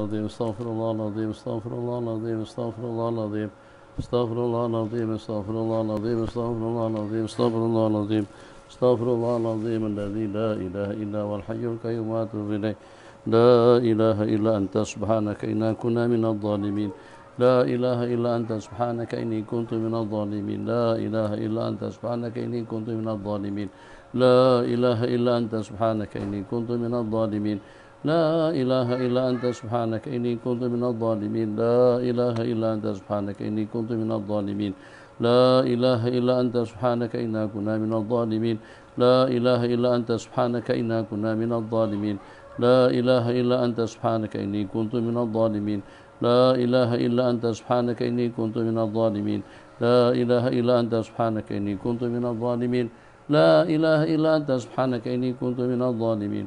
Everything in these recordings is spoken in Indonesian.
العظيم استغفر الله العظيم استغفر الله العظيم استغفر الله العظيم استغفر الله العظيم استغفر الله العظيم استغفر الله العظيم استغفر الله العظيم استغفر الله العظيم الذي لا اله الا هو الحي القيوم واتوب اليه لا اله الا انت سبحانك انا كنا من الظالمين لا إله إلا أنت سبحانك إني كنت من الظالمين لا إله إلا أنت سبحانك إني كنت من الظالمين لا إله إلا أنت سبحانك إني كنت من الظالمين لا إله إلا أنت سبحانك إني كنت من الظالمين لا إله إلا أنت سبحانك إني كنت من الظالمين لا إله إلا أنت سبحانك إنا كنا من الظالمين لا إله إلا أنت سبحانك إنا كنا من الظالمين لا إله إلا أنت سبحانك إني كنت من الظالمين لا إله إلا أنت سبحانك إني كنت من الظالمين لا إله إلا أنت سبحانك إني كنت من الظالمين لا إله إلا أنت سبحانك إني كنت من الظالمين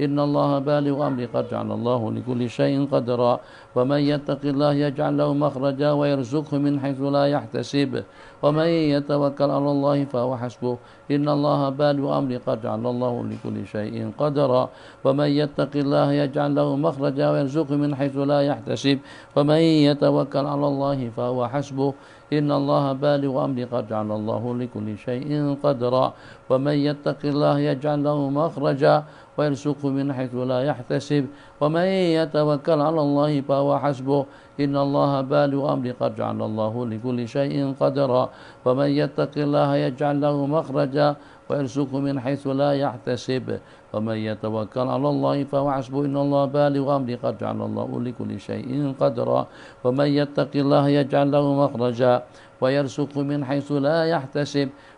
إن الله بالغ أمري قد جعل الله لكل شيء قدرا ومن يتق الله يجعل له مخرجا ويرزقه من حيث لا يحتسب ومن يتوكل على الله فهو حسبه إن الله بالغ أمري قد جعل الله لكل شيء قدرا ومن يتق الله يجعل له مخرجا ويرزقه من حيث لا يحتسب ومن يتوكل على الله فهو حسبه إن الله بالغ أمري قد جعل الله لكل شيء قدرا ومن يتق الله يجعل له مخرجا ويرزقه من حيث لا يحتسب ومن يتوكل على الله فهو حسبه إن الله بالغ أمر قد جعل الله لكل شيء قدرا ومن يتق الله يجعل له مخرجا ويرزقه من حيث لا يحتسب ومن يتوكل على الله فهو حسبه إن الله بالغ أمر قد جعل الله لكل شيء قدرا ومن يتق الله يجعل له مخرجا ويرزقه من حيث لا يحتسب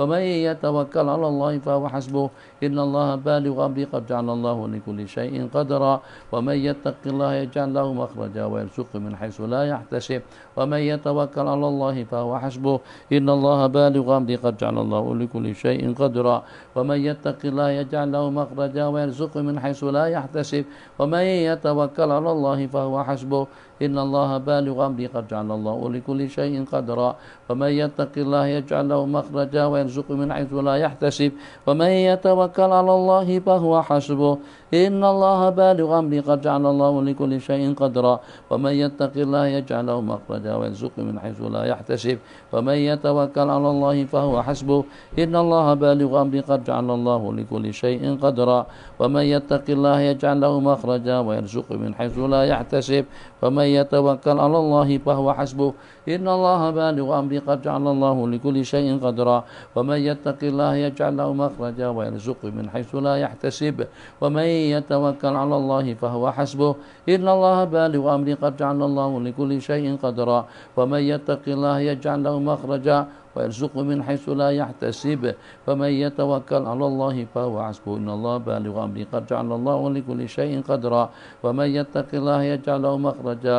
wa may yatawakkal 'ala Allah fa huwa hasbuh إن الله بالغ أمري قد جعل الله لكل شيء قدرا ومن يتق الله يجعل له مخرجا ويرزقه من حيث لا يحتسب ومن يتوكل على الله فهو حسبه إن الله بالغ أمري قد جعل الله لكل شيء قدرا ومن يتق الله يجعل له مخرجا ويرزقه من حيث لا يحتسب ومن يتوكل على الله فهو حسبه إن الله بالغ أمري قد جعل الله لكل شيء قدرا ومن يتق الله يجعل له مخرجا ويرزقه من حيث لا يحتسب ومن يتوكل توكل على الله فهو حسبه إن الله بالغ أمري قد جعل الله لكل شيء قدرا ومن يتق الله يجعل له مخرجا ويرزقه من حيث لا يحتسب ومن يتوكل على الله فهو حسبه إن الله بالغ أمري قد جعل الله لكل شيء قدرا ومن يتق الله يجعل له مخرجا ويرزقه من حيث لا يحتسب فمن يتوكل على الله فهو حسبه إن الله بالغ أمر قد جعل الله لكل شيء قدرا ومن يتق الله يجعل له مخرجا ويرزقه من حيث لا يحتسب ومن يتوكل على الله فهو حسبه إن الله بالغ أمر قد جعل الله لكل شيء قدرا ومن يتق الله يجعل له مخرجا ويرزقه من حيث لا يحتسب فمن يتوكل على الله فهو حسبه إن الله بالغ أمره قد جعل الله لكل شيء قدرا ومن يتق الله يجعل له مخرجا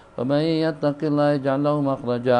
ومن يتق الله يجعل له مخرجا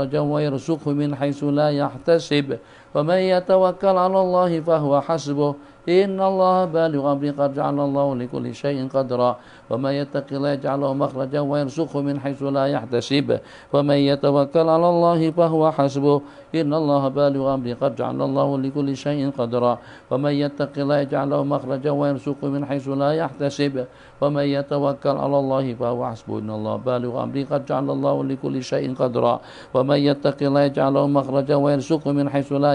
فرجا ويرزقه من حيث لا يحتسب ومن يتوكل على الله فهو حسبه إن الله بالغ أمره قد جعل الله لكل شيء قدرا ومن يتق الله يجعله مخرجا ويرزقه من حيث لا يحتسب ومن يتوكل على الله فهو حسبه إن الله بالغ أمره قد جعل الله لكل شيء قدرا ومن يتق الله يجعله مخرجا ويرزقه من حيث لا يحتسب ومن يتوكل على الله فهو حسبه إن الله بالغ أمره قد جعل الله لكل شيء قدرا ومن يتق الله يجعله مخرجا ويرزقه من حيث لا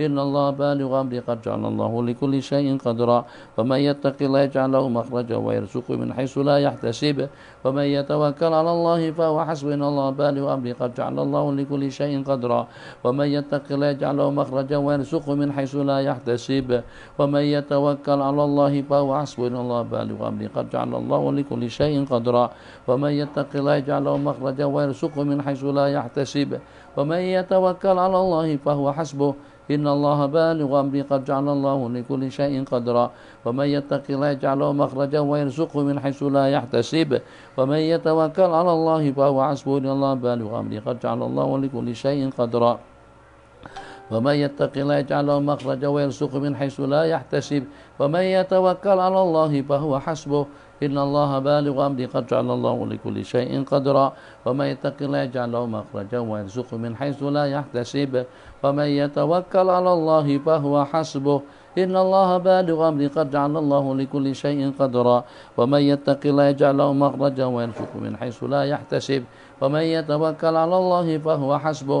إن الله بالغ أمري قد جعل الله لكل شيء قدرا ومن يتق الله يجعل له مخرجا ويرزقه من حيث لا يحتسب ومن يتوكل على الله فهو حسب إن الله بالغ أمري قد جعل الله لكل شيء قدرا ومن يتق الله يجعل له مخرجا ويرزقه من حيث لا يحتسب ومن يتوكل على الله فهو حسب إن الله بالغ أمري قد جعل الله لكل شيء قدرا ومن يتق الله يجعل له مخرجا ويرزقه من حيث لا يحتسب ومن يتوكل على الله فهو حسبه إن الله بالغ أمري قد جعل الله لكل شيء قدرا ومن يتق الله يجعله مخرجا ويرزقه من حيث لا يحتسب ومن يتوكل على الله فهو حسبه إن الله بالغ أمري قد جعل الله لكل شيء قدرا ومن يتق الله يجعله مخرجا ويرزقه من حيث لا يحتسب ومن يتوكل على الله فهو حسبه إن الله بالغ أمر قد جعل الله لكل شيء قدرا ومن يتق الله يجعل له مخرجا ويرزقه من حيث لا يحتسب ومن يتوكل على الله فهو حسبه إن الله بالغ أمر قد جعل الله لكل شيء قدرا ومن يتق الله يجعل له مخرجا ويرزقه من حيث لا يحتسب ومن يتوكل على الله فهو حسبه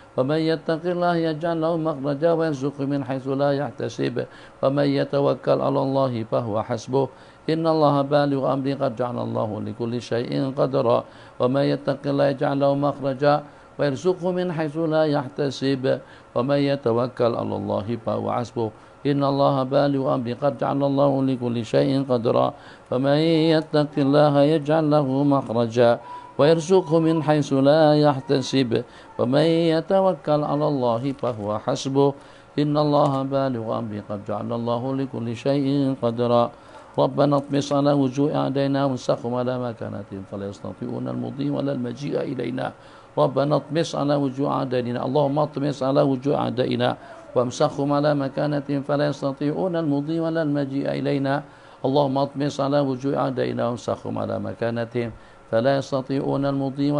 ومن يتق الله يجعل له مخرجا ويرزقه من حيث لا يحتسب ومن يتوكل على الله فهو حسبه إن الله بالغ أمري قد جعل الله لكل شيء قدرا ومن يتق الله يجعل له مخرجا ويرزقه من حيث لا يحتسب ومن يتوكل على الله فهو حسبه إن الله بالغ أمري قد جعل الله لكل شيء قدرا فمن يتق الله يجعل له مخرجا ويرزقه من حيث لا يحتسب ومن يتوكل على الله فهو حسبه إن الله بالغ أمره قد جعل الله لكل شيء قدرا ربنا اطمس على وجوه أعدائنا وانسخهم على مكانتهم فلا يستطيعون المضي ولا المجيء إلينا ربنا اطمس على وجوه أعدائنا اللهم اطمس على وجوه أعدائنا وامسخهم على مكانتهم فلا يستطيعون المضي ولا المجيء إلينا اللهم اطمس على وجوه أعدائنا وامسخهم على مكانتهم فلا يستطيعون المضي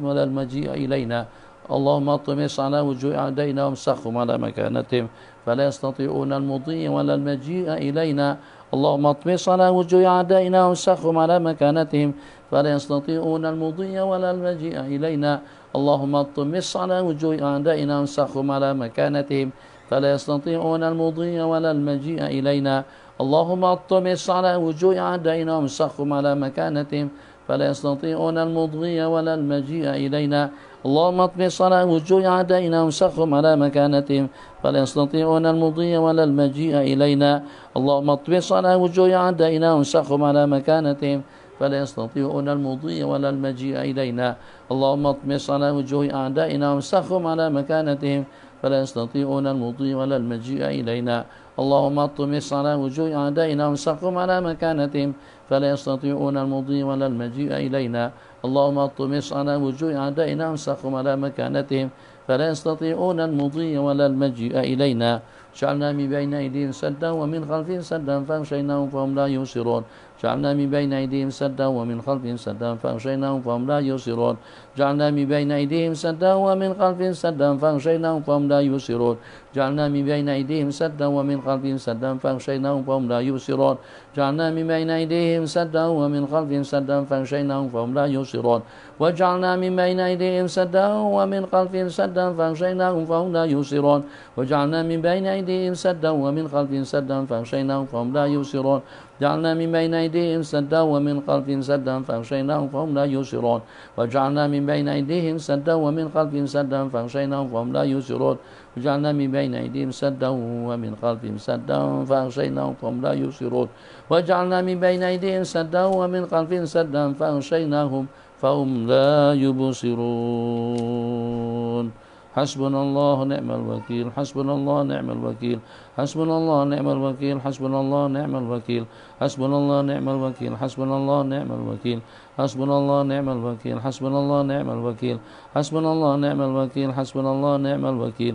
ولا المجيء إلينا اللهم اطمس على وجوه أعدائنا وامسخهم على مكانتهم فلا يستطيعون المضي ولا المجيء إلينا اللهم اطمس على وجوه أعدائنا وامسخهم على مكانتهم فلا يستطيعون المضي ولا المجيء إلينا اللهم اطمس على وجوه أعدائنا وامسخهم على مكانتهم فلا يستطيعون المضي ولا المجيء إلينا اللهم اطمس على وجوه أعدائنا وامسخهم على مكانتهم فلا يستطيعون المضي ولا المجيء إلينا اللهم اطمس على وجوه أعدائنا وسخهم على مكانتهم فلا يستطيعون المضي ولا المجيء إلينا اللهم اطمس على وجوه أعدائنا وسخهم على مكانتهم فلا يستطيعون المضي ولا المجيء إلينا اللهم اطمس على وجوه أعدائنا وسخهم على مكانتهم فلا يستطيعون المضي ولا المجيء إلينا اللهم اطمس على وجوه أعدائنا وسخهم على مكانتهم فلا يستطيعون المضي ولا المجيء إلينا اللهم اطمس على وجوه أعدائنا وانسخهم على مكانتهم فلا يستطيعون المضي ولا المجيء إلينا جعلنا من بين أيديهم سدا ومن خلفهم سدا فأمشيناهم فهم لا يوسرون جعلنا من بين أيديهم سدا ومن خلفهم سدا فأمشيناهم فهم لا يبصرون جعلنا من بين أيديهم سدا ومن خلفهم سدا فانشيناهم فهم لا يبصرون جعلنا من بين أيديهم سدا ومن خلفهم سدا فانشيناهم فهم لا يبصرون جعلنا من بين أيديهم سدا ومن خلفهم سدا فانشيناهم فهم لا يبصرون وجعلنا من بين أيديهم سدا ومن خلفهم سدا فانشيناهم فهم لا يبصرون وجعلنا من بين أيديهم سدا ومن خلفهم سدا فانشيناهم فهم لا يبصرون جعلنا من بين أيديهم سدا ومن خلفهم سدا فانشيناهم فهم لا يبصرون وجعلنا من بين أيديهم سدا ومن خلفهم سدا فأغشيناهم فهم لا يبصرون وجعلنا من بين أيديهم سدا ومن خلفهم سدا فأغشيناهم فهم لا يبصرون وجعلنا من بين أيديهم سدا ومن خلفهم سدا فأغشيناهم فهم لا يبصرون حسبنا الله نعم الوكيل حسبنا الله نعم الوكيل حسبنا الله نعم الوكيل حسبنا الله نعم الوكيل حسبنا الله نعم الوكيل حسبنا الله نعم الوكيل حسبنا الله نعم الوكيل حسبنا الله نعم الوكيل حسبنا الله نعم الوكيل حسبنا الله نعم الوكيل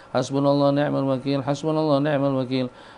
حسبنا الله نعم الوكيل حسبنا الله نعم الوكيل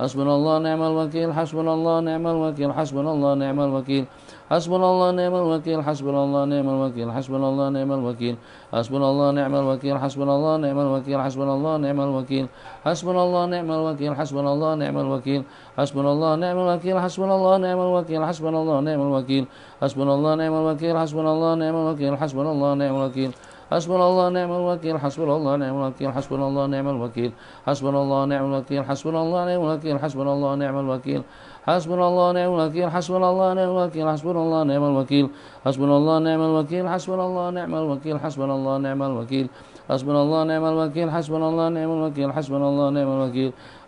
حسبنا الله نعم الوكيل حسبنا الله نعم الوكيل حسبنا الله نعم الوكيل حسبنا الله نعم الوكيل حسبنا الله نعم الوكيل حسبنا الله نعم الوكيل حسبنا الله نعم الوكيل حسبنا الله نعم الوكيل حسبنا الله نعم الوكيل حسبنا الله نعم الوكيل حسبنا الله نعم الوكيل حسبنا الله نعم الوكيل حسبنا الله نعم الوكيل حسبنا الله نعم الوكيل حسبنا الله نعم الوكيل حسبنا الله نعم الوكيل حسبنا الله نعم الوكيل حسبنا الله نعم الوكيل حسبنا الله نعم الوكيل حسبنا الله نعم الوكيل حسبنا الله نعم الوكيل حسبنا الله نعم الوكيل حسبنا الله نعم الوكيل حسبنا الله نعم الوكيل حسبنا الله نعم الوكيل حسبنا الله نعم الوكيل حسبنا الله نعم الوكيل حسبنا الله نعم الوكيل حسبنا الله نعم الوكيل حسبنا الله نعم الوكيل حسبنا الله نعم الوكيل حسبنا الله نعم الوكيل حسبنا الله نعم الوكيل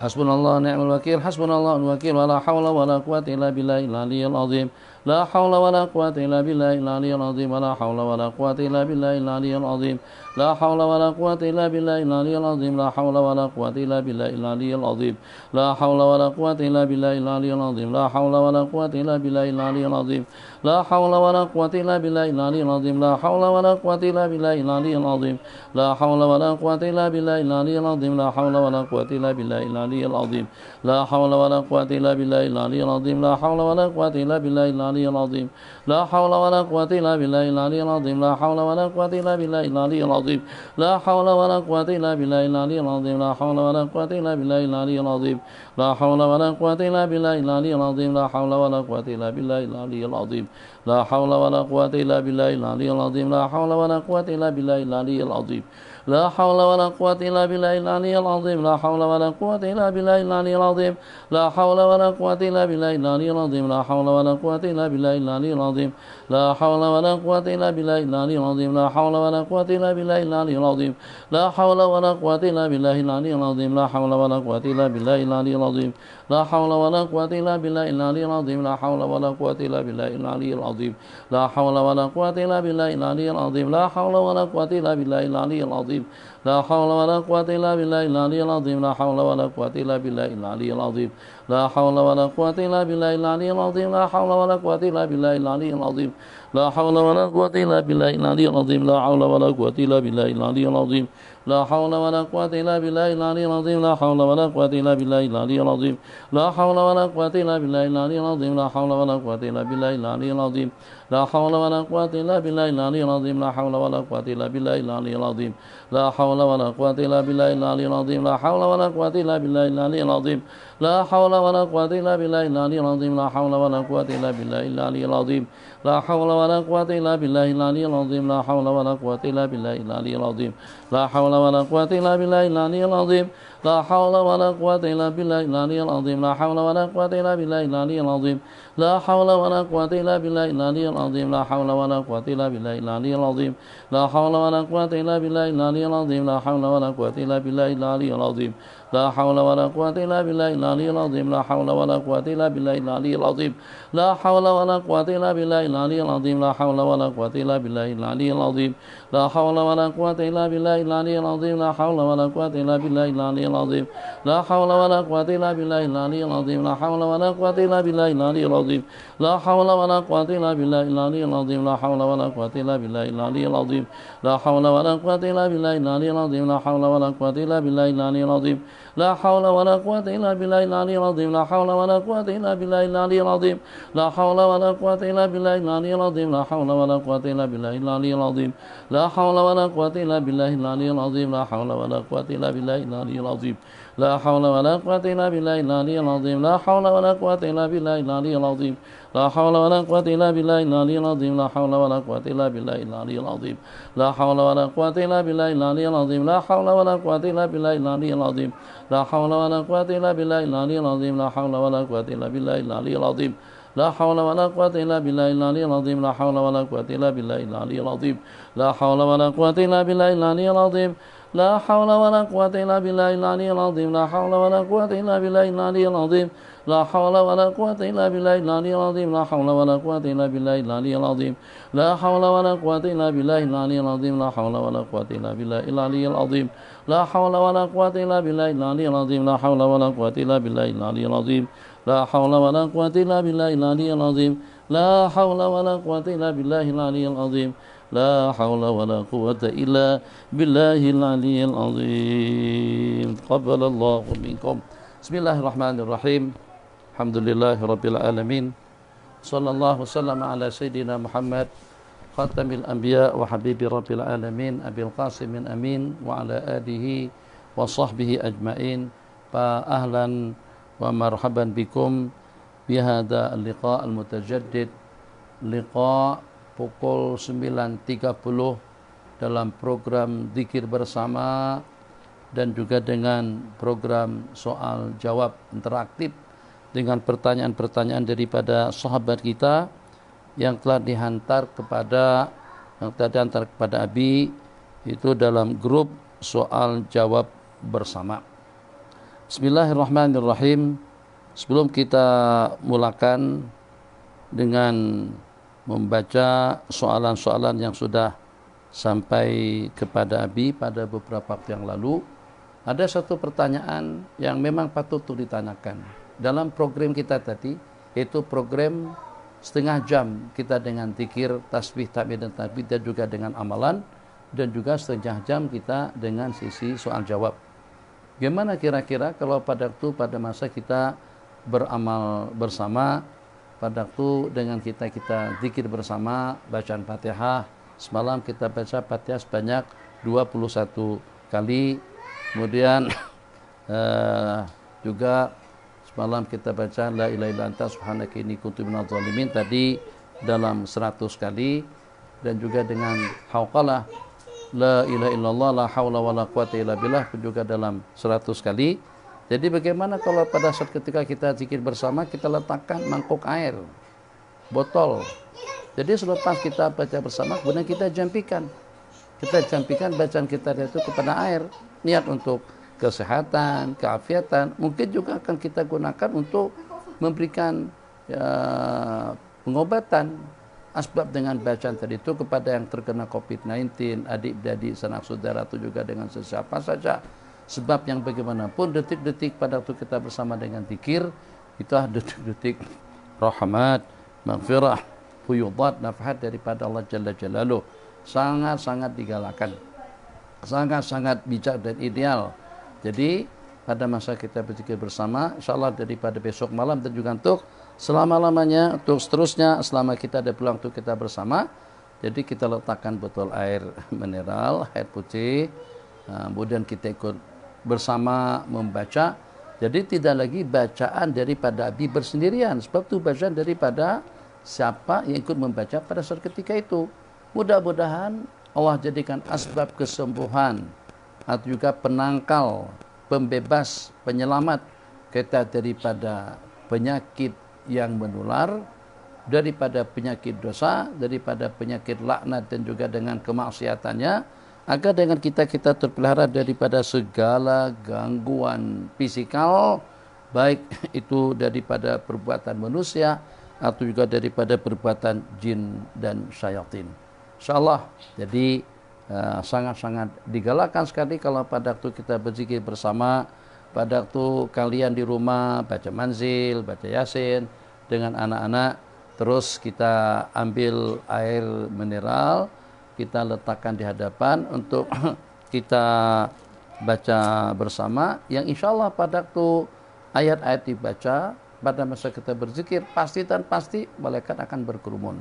حسبنا الله نعم الوكيل حسبنا الله الوكيل ولا حول ولا قوة إلا بالله العلي العظيم لا حول ولا قوة إلا بالله العلي العظيم ولا حول ولا قوة إلا بالله العلي العظيم لا حول ولا قوة إلا بالله العلي العظيم لا حول ولا قوة إلا بالله العلي العظيم لا حول ولا قوة إلا بالله العلي العظيم لا حول ولا قوة إلا بالله العلي العظيم لا حول ولا قوة إلا بالله العلي العظيم لا حول ولا قوة إلا بالله العلي العظيم لا حول ولا قوة إلا بالله العلي العظيم لا حول ولا قوة إلا بالله العلي العظيم لا حول ولا قوة إلا بالله العلي العظيم لا حول ولا قوة إلا بالله العلي العظيم لا حول ولا قوة إلا بالله العلي العظيم لا حول ولا قوة إلا بالله العلي العظيم العظيم لا حول ولا قوة إلا بالله العلي العظيم لا حول ولا قوة إلا بالله العلي العظيم لا حول ولا قوة إلا بالله العلي العظيم لا حول ولا قوة إلا بالله العلي العظيم لا حول ولا قوة إلا بالله العلي العظيم لا حول ولا قوة إلا بالله العلي العظيم لا حول ولا قوة إلا بالله العلي العظيم لا حول ولا قوة إلا بالله العلي العظيم لا حول ولا قوة إلا بالله العلي العظيم لا حول ولا قوة إلا بالله العلي العظيم لا حول ولا قوة إلا بالله العلي العظيم لا حول ولا قوة إلا بالله العلي العظيم لا حول ولا قوة إلا بالله العلي العظيم لا حول ولا قوة إلا بالله العلي العظيم لا حول ولا قوة إلا بالله إلا العلي العظيم لا حول ولا قوة إلا بالله إلا العلي العظيم لا حول ولا قوة إلا بالله إلا العلي العظيم لا حول ولا قوة إلا بالله إلا العلي العظيم لا حول ولا قوة إلا بالله إلا العلي العظيم لا حول ولا قوة إلا بالله إلا العلي العظيم لا حول ولا قوة إلا بالله إلا العلي العظيم لا حول ولا قوة إلا بالله إلا العلي العظيم لا حول ولا قوة إلا بالله إلا العلي العظيم لا حول ولا قوة إلا بالله إلا العلي العظيم لا حول ولا قوة إلا بالله العلي العظيم لا حول ولا قوة إلا بالله العلي العظيم لا حول ولا قوة إلا بالله العلي العظيم لا حول ولا قوة إلا بالله العلي العظيم لا حول ولا قوة إلا بالله العلي العظيم لا حول ولا قوة إلا بالله العلي العظيم لا حول ولا قوة إلا بالله العلي العظيم لا حول ولا قوة إلا بالله العلي العظيم لا حول ولا قوة إلا بالله العلي العظيم لا حول ولا قوة إلا بالله العلي العظيم لا حول ولا قوة إلا بالله العلي العظيم لا حول ولا قوة إلا بالله العلي العظيم لا حول ولا قوة إلا بالله العلي العظيم لا حول ولا قوة إلا بالله العلي العظيم لا حول ولا قوة إلا بالله العلي العظيم لا حول ولا قوة إلا بالله العلي العظيم لا حول ولا قوة إلا بالله العلي العظيم لا حول ولا قوة إلا بالله العلي العظيم لا حول ولا قوة إلا بالله العلي العظيم لا حول ولا قوة إلا بالله العلي العظيم لا حول ولا قوة إلا بالله العلي العظيم لا حول ولا قوة إلا بالله العلي العظيم لا حول ولا قوة إلا بالله العلي العظيم لا حول ولا قوة إلا بالله العلي العظيم لا حول ولا قوة إلا بالله العلي العظيم لا حول ولا قوة إلا بالله العلي العظيم لا حول ولا قوة إلا بالله العلي العظيم لا حول ولا قوة إلا بالله إلا العلي العظيم لا حول ولا قوة إلا بالله إلا العلي العظيم لا حول ولا قوة إلا بالله إلا العلي العظيم لا حول ولا قوة إلا بالله إلا العلي العظيم لا حول ولا قوة إلا بالله إلا العلي العظيم لا حول ولا قوة إلا بالله إلا العلي العظيم لا حول ولا قوة إلا بالله إلا العلي العظيم لا حول ولا قوة إلا بالله إلا العلي العظيم لا حول ولا قوة إلا بالله إلا العلي العظيم لا حول ولا قوة إلا بالله إلا العلي العظيم لا حول ولا قوة إلا بالله العلي العظيم لا حول ولا قوة إلا بالله العلي العظيم لا حول ولا قوة إلا بالله العلي العظيم لا حول ولا قوة إلا بالله العلي العظيم لا حول ولا قوة إلا بالله العلي العظيم لا حول ولا قوة إلا بالله العلي العظيم لا حول ولا قوة إلا بالله العلي العظيم لا حول ولا قوة إلا بالله العلي العظيم لا حول ولا قوة إلا بالله العلي العظيم لا حول ولا قوة إلا بالله العلي العظيم لا حول ولا قوة إلا بالله العلي العظيم لا حول ولا قوة إلا بالله العلي العظيم لا حول ولا قوة إلا بالله العلي العظيم لا حول ولا قوة إلا بالله العلي العظيم لا حول ولا قوة إلا بالله العلي العظيم لا حول ولا قوة إلا بالله العلي العظيم لا حول ولا قوة إلا بالله العلي العظيم لا حول ولا قوة إلا بالله العلي العظيم لا حول ولا قوة إلا بالله العلي العظيم لا حول ولا قوة إلا بالله العلي العظيم لا حول ولا قوة إلا بالله العلي العظيم لا حول ولا قوة إلا بالله العلي العظيم قبل الله منكم بسم الله الرحمن الرحيم الحمد لله رب العالمين صلى الله وسلم على سيدنا محمد خاتم الأنبياء وحبيب رب العالمين أبي القاسم أمين وعلى آله وصحبه أجمعين فأهلا ومرحبا بكم بهذا اللقاء المتجدد لقاء pukul 9.30 dalam program Dikir Bersama dan juga dengan program soal jawab interaktif dengan pertanyaan-pertanyaan daripada sahabat kita yang telah dihantar kepada yang telah diantar kepada Abi itu dalam grup soal jawab bersama. Bismillahirrahmanirrahim. Sebelum kita mulakan dengan membaca soalan-soalan yang sudah sampai kepada Abi pada beberapa waktu yang lalu, ada satu pertanyaan yang memang patut untuk ditanyakan. Dalam program kita tadi, itu program setengah jam kita dengan tikir, tasbih, takbir, dan takbir, dan juga dengan amalan, dan juga setengah jam kita dengan sisi soal jawab. Gimana kira-kira kalau pada waktu pada masa kita beramal bersama pada waktu dengan kita kita zikir bersama bacaan Fatihah semalam kita baca Fatihah sebanyak 21 kali kemudian uh, juga semalam kita baca la ilaha illa anta subhanaka inni kuntu minadh zalimin tadi dalam 100 kali dan juga dengan hauqalah la ilaha illallah la haula wala quwata illa billah juga dalam 100 kali jadi bagaimana kalau pada saat ketika kita zikir bersama kita letakkan mangkuk air, botol. Jadi selepas kita baca bersama kemudian kita jampikan. Kita jampikan bacaan kita itu kepada air, niat untuk kesehatan, keafiatan, mungkin juga akan kita gunakan untuk memberikan ya, pengobatan asbab dengan bacaan tadi itu kepada yang terkena COVID-19, adik-adik, sanak saudara itu juga dengan sesiapa saja Sebab yang bagaimanapun detik-detik pada waktu kita bersama dengan tikir adalah detik-detik rahmat, maghfirah, huyudat, nafhat daripada Allah Jalla Jalalu. Sangat-sangat digalakkan. Sangat-sangat bijak dan ideal. Jadi pada masa kita berzikir bersama, insya Allah daripada besok malam dan juga untuk selama-lamanya, untuk seterusnya, selama kita ada peluang untuk kita bersama, jadi kita letakkan botol air mineral, air putih, eh, kemudian kita ikut bersama membaca. Jadi tidak lagi bacaan daripada Abi bersendirian. Sebab itu bacaan daripada siapa yang ikut membaca pada saat ketika itu. Mudah-mudahan Allah jadikan asbab kesembuhan atau juga penangkal, pembebas, penyelamat kita daripada penyakit yang menular, daripada penyakit dosa, daripada penyakit laknat dan juga dengan kemaksiatannya agar dengan kita kita terpelihara daripada segala gangguan fisikal baik itu daripada perbuatan manusia atau juga daripada perbuatan jin dan syaitan. Insyaallah. Jadi eh, sangat-sangat uh, digalakkan sekali kalau pada waktu kita berzikir bersama pada waktu kalian di rumah baca manzil, baca yasin dengan anak-anak terus kita ambil air mineral kita letakkan di hadapan untuk kita baca bersama yang insya Allah pada waktu ayat-ayat dibaca pada masa kita berzikir pasti dan pasti malaikat akan berkerumun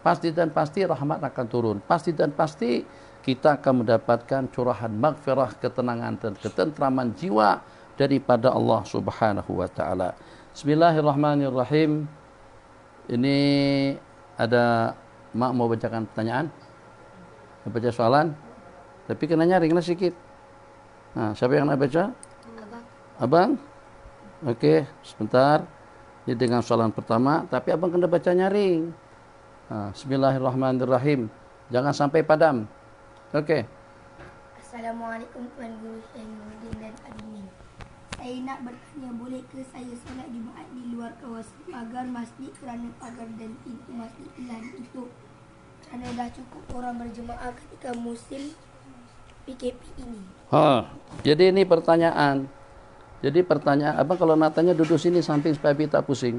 pasti dan pasti rahmat akan turun pasti dan pasti kita akan mendapatkan curahan maghfirah ketenangan dan ketentraman jiwa daripada Allah Subhanahu wa taala Bismillahirrahmanirrahim ini ada mak mau bacakan pertanyaan Nggak baca soalan. Tapi kena nyaring lah sikit. Nah, siapa yang nak baca? Abang. Abang? Oke, okay, sebentar. Jadi dengan soalan pertama, tapi abang kena baca nyaring. Nah, Bismillahirrahmanirrahim. Jangan sampai padam. Oke. Okay. Assalamualaikum Tuan Guru Syed Nurdin dan Adini. Saya nak bertanya, boleh ke saya solat Jumaat di luar kawasan pagar masjid kerana pagar dan pintu masjid telah tutup? dah cukup orang berjemaah ketika musim PKP ini. Oh, jadi ini pertanyaan. Jadi pertanyaan apa kalau Natanya duduk sini samping supaya kita pusing.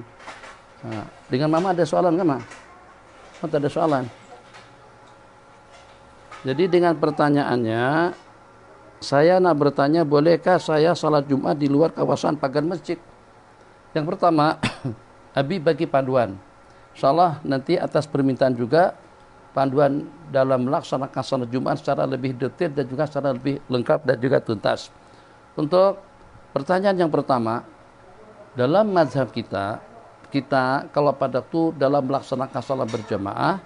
Nah, dengan Mama ada soalan nggak, kan, Ma? Oh, ada soalan. Jadi dengan pertanyaannya, saya nak bertanya, bolehkah saya salat Jumat di luar kawasan pagar masjid? Yang pertama, Abi bagi paduan. Salah nanti atas permintaan juga panduan dalam melaksanakan salat Jumat secara lebih detail dan juga secara lebih lengkap dan juga tuntas. Untuk pertanyaan yang pertama, dalam mazhab kita, kita kalau pada waktu dalam melaksanakan salat berjamaah,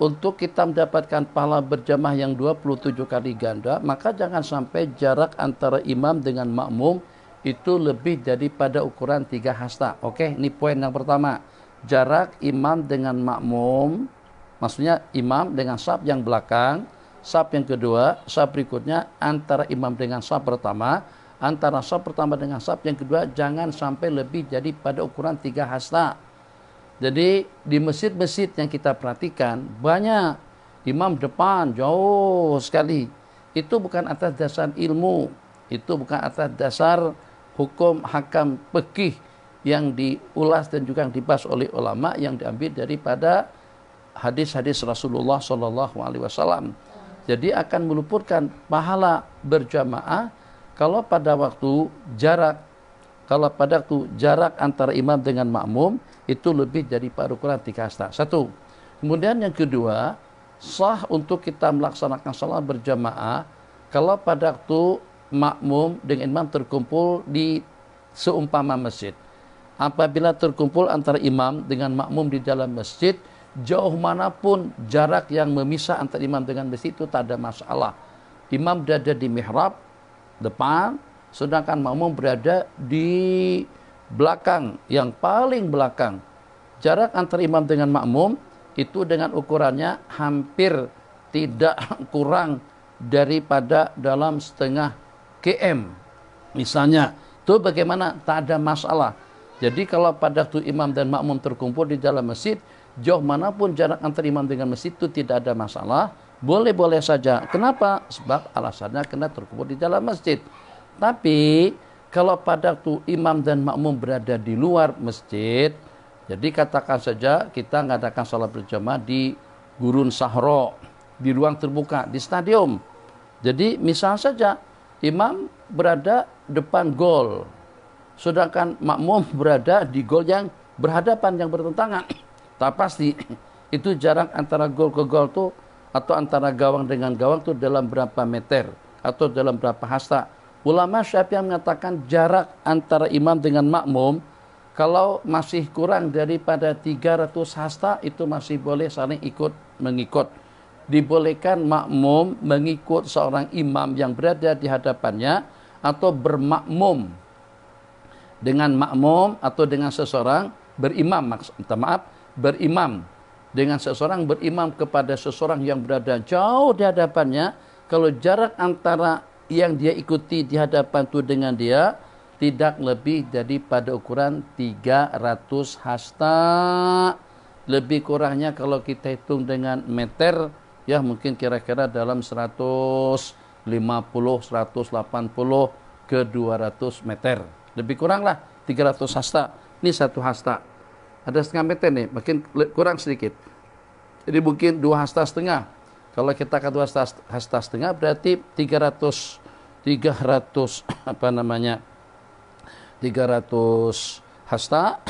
untuk kita mendapatkan pahala berjamaah yang 27 kali ganda, maka jangan sampai jarak antara imam dengan makmum itu lebih daripada ukuran tiga hasta. Oke, ini poin yang pertama. Jarak imam dengan makmum Maksudnya imam dengan sab yang belakang, sab yang kedua, sab berikutnya antara imam dengan sab pertama, antara sab pertama dengan sab yang kedua jangan sampai lebih jadi pada ukuran tiga hasta. Jadi di masjid-masjid yang kita perhatikan banyak imam depan jauh sekali. Itu bukan atas dasar ilmu, itu bukan atas dasar hukum hakam pekih yang diulas dan juga yang dibahas oleh ulama yang diambil daripada hadis-hadis Rasulullah Shallallahu Alaihi Wasallam. Jadi akan meluputkan pahala berjamaah kalau pada waktu jarak kalau pada waktu jarak antara imam dengan makmum itu lebih dari parukuran tiga hasta. Satu. Kemudian yang kedua, sah untuk kita melaksanakan sholat berjamaah kalau pada waktu makmum dengan imam terkumpul di seumpama masjid. Apabila terkumpul antara imam dengan makmum di dalam masjid, jauh manapun jarak yang memisah antara imam dengan masjid itu tak ada masalah. Imam berada di mihrab depan, sedangkan makmum berada di belakang yang paling belakang. Jarak antara imam dengan makmum itu dengan ukurannya hampir tidak kurang daripada dalam setengah km. Misalnya, itu bagaimana tak ada masalah. Jadi kalau pada waktu imam dan makmum terkumpul di dalam masjid, jauh manapun jarak antar imam dengan masjid itu tidak ada masalah. Boleh-boleh saja. Kenapa? Sebab alasannya kena terkubur di dalam masjid. Tapi kalau pada waktu imam dan makmum berada di luar masjid, jadi katakan saja kita mengadakan sholat berjamaah di gurun sahro, di ruang terbuka, di stadium. Jadi misal saja imam berada depan gol, sedangkan makmum berada di gol yang berhadapan yang bertentangan tak pasti itu jarak antara gol ke gol tuh atau antara gawang dengan gawang tuh dalam berapa meter atau dalam berapa hasta. Ulama Syafi'i mengatakan jarak antara imam dengan makmum kalau masih kurang daripada 300 hasta itu masih boleh saling ikut mengikut. Dibolehkan makmum mengikut seorang imam yang berada di hadapannya atau bermakmum dengan makmum atau dengan seseorang berimam maaf berimam dengan seseorang berimam kepada seseorang yang berada jauh di hadapannya, kalau jarak antara yang dia ikuti di hadapan itu dengan dia tidak lebih dari pada ukuran 300 hasta. Lebih kurangnya kalau kita hitung dengan meter, ya mungkin kira-kira dalam 150, 180 ke 200 meter. Lebih kuranglah 300 hasta. Ini satu hasta ada setengah meter nih, makin kurang sedikit. Jadi mungkin dua hasta setengah. Kalau kita kata dua hasta, hasta setengah berarti 300 300 apa namanya 300 hasta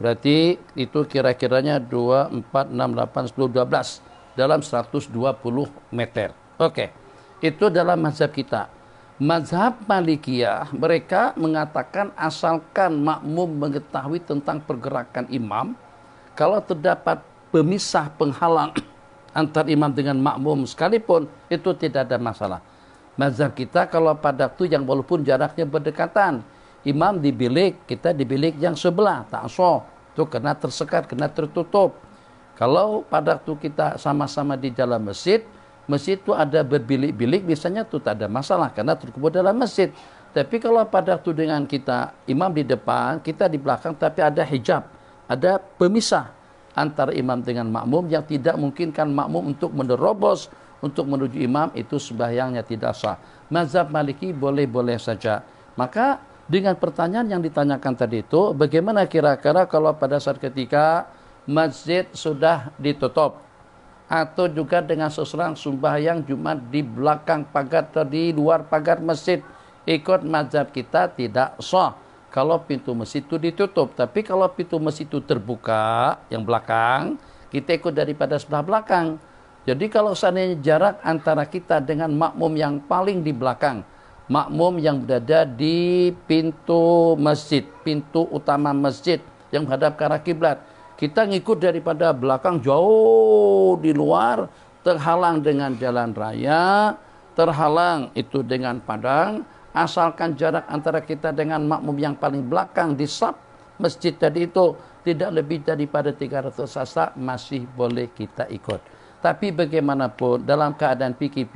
berarti itu kira-kiranya 2, 4, 6, 8, 10, 12 dalam 120 meter. Oke, okay. itu dalam mazhab kita. Mazhab Malikiyah mereka mengatakan asalkan makmum mengetahui tentang pergerakan imam, kalau terdapat pemisah penghalang antar imam dengan makmum sekalipun itu tidak ada masalah. Mazhab kita kalau pada waktu yang walaupun jaraknya berdekatan, imam di bilik, kita di bilik yang sebelah, tak so, itu kena tersekat, kena tertutup. Kalau pada waktu kita sama-sama di jalan masjid, masjid itu ada berbilik-bilik biasanya itu tak ada masalah karena terkubur dalam masjid. Tapi kalau pada dengan kita imam di depan, kita di belakang tapi ada hijab, ada pemisah antara imam dengan makmum yang tidak memungkinkan makmum untuk menerobos untuk menuju imam itu sebayangnya tidak sah. Mazhab Maliki boleh-boleh saja. Maka dengan pertanyaan yang ditanyakan tadi itu, bagaimana kira-kira kalau pada saat ketika masjid sudah ditutup, atau juga dengan seserang yang Jumat di belakang pagar atau di luar pagar masjid. Ikut mazhab kita tidak sah kalau pintu masjid itu ditutup. Tapi kalau pintu masjid itu terbuka yang belakang, kita ikut daripada sebelah belakang. Jadi kalau seandainya jarak antara kita dengan makmum yang paling di belakang, makmum yang berada di pintu masjid, pintu utama masjid yang menghadap ke arah kiblat, kita ngikut daripada belakang jauh di luar, terhalang dengan jalan raya, terhalang itu dengan padang, asalkan jarak antara kita dengan makmum yang paling belakang di sub masjid tadi itu tidak lebih daripada 300 sasa masih boleh kita ikut. Tapi bagaimanapun dalam keadaan PKP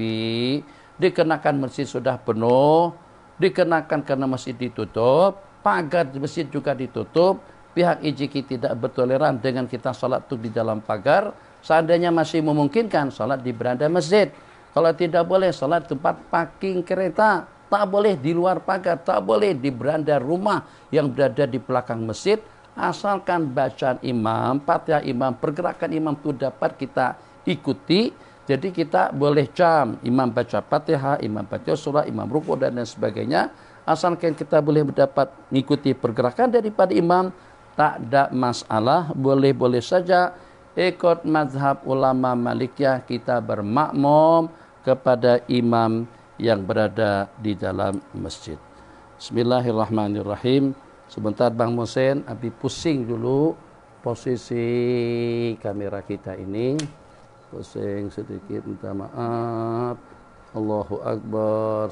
dikenakan masjid sudah penuh, dikenakan karena masjid ditutup, pagar masjid juga ditutup, pihak IJK e tidak bertoleran dengan kita sholat tuh di dalam pagar, seandainya masih memungkinkan sholat di beranda masjid. Kalau tidak boleh sholat tempat parking kereta, tak boleh di luar pagar, tak boleh di beranda rumah yang berada di belakang masjid, asalkan bacaan imam, patah imam, pergerakan imam itu dapat kita ikuti. Jadi kita boleh jam, imam baca patiha, imam baca surah, imam ruku dan lain sebagainya. Asalkan kita boleh mendapat mengikuti pergerakan daripada imam, tak ada masalah boleh-boleh saja ikut mazhab ulama Malikiyah kita bermakmum kepada imam yang berada di dalam masjid. Bismillahirrahmanirrahim. Sebentar Bang Musen, api pusing dulu posisi kamera kita ini. Pusing sedikit, minta maaf. Allahu Akbar.